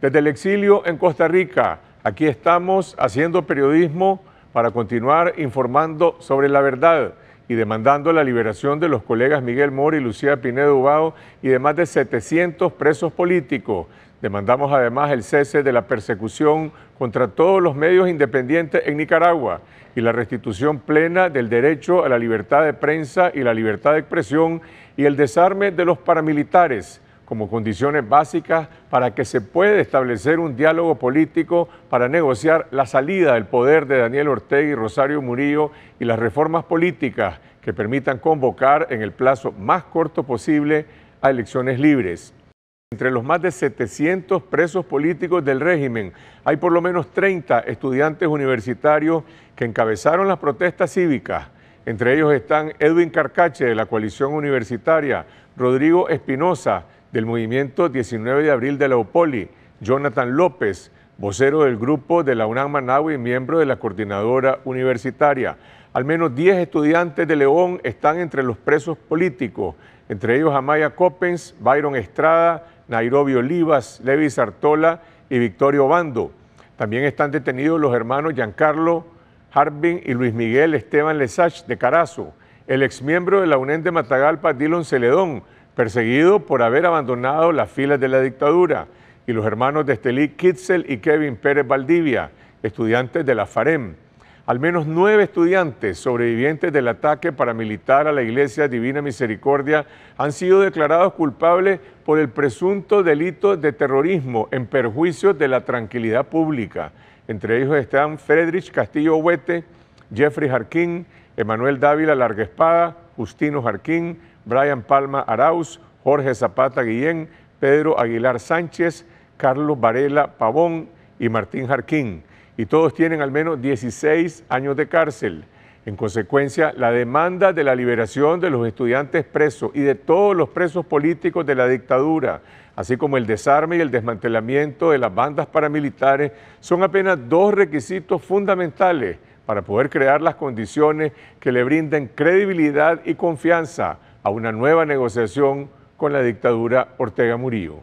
Desde el exilio en Costa Rica, aquí estamos haciendo periodismo para continuar informando sobre la verdad y demandando la liberación de los colegas Miguel Mori y Lucía Pinedo Ubao y de más de 700 presos políticos. Demandamos además el cese de la persecución contra todos los medios independientes en Nicaragua y la restitución plena del derecho a la libertad de prensa y la libertad de expresión y el desarme de los paramilitares como condiciones básicas para que se pueda establecer un diálogo político para negociar la salida del poder de Daniel Ortega y Rosario Murillo y las reformas políticas que permitan convocar en el plazo más corto posible a elecciones libres. Entre los más de 700 presos políticos del régimen, hay por lo menos 30 estudiantes universitarios que encabezaron las protestas cívicas. Entre ellos están Edwin Carcache de la coalición universitaria, Rodrigo Espinosa del movimiento 19 de abril de la Jonathan López, vocero del grupo de la UNAM Managua y miembro de la coordinadora universitaria. Al menos 10 estudiantes de León están entre los presos políticos, entre ellos Amaya Coppens, Byron Estrada, Nairobi Olivas, Levi Sartola y Victorio Bando. También están detenidos los hermanos Giancarlo Harbin y Luis Miguel Esteban Lesach de Carazo, el exmiembro de la UNED de Matagalpa, Dylan Celedón, perseguido por haber abandonado las filas de la dictadura, y los hermanos de Estelí Kitzel y Kevin Pérez Valdivia, estudiantes de la FAREM. Al menos nueve estudiantes sobrevivientes del ataque paramilitar a la Iglesia Divina Misericordia han sido declarados culpables por el presunto delito de terrorismo en perjuicio de la tranquilidad pública. Entre ellos están Friedrich Castillo Huete, Jeffrey Harkin, Emanuel Dávila Larga Espada, Justino Jarquín, Brian Palma Arauz, Jorge Zapata Guillén, Pedro Aguilar Sánchez, Carlos Varela Pavón y Martín Jarquín. Y todos tienen al menos 16 años de cárcel. En consecuencia, la demanda de la liberación de los estudiantes presos y de todos los presos políticos de la dictadura, así como el desarme y el desmantelamiento de las bandas paramilitares, son apenas dos requisitos fundamentales para poder crear las condiciones que le brinden credibilidad y confianza a una nueva negociación con la dictadura Ortega Murillo.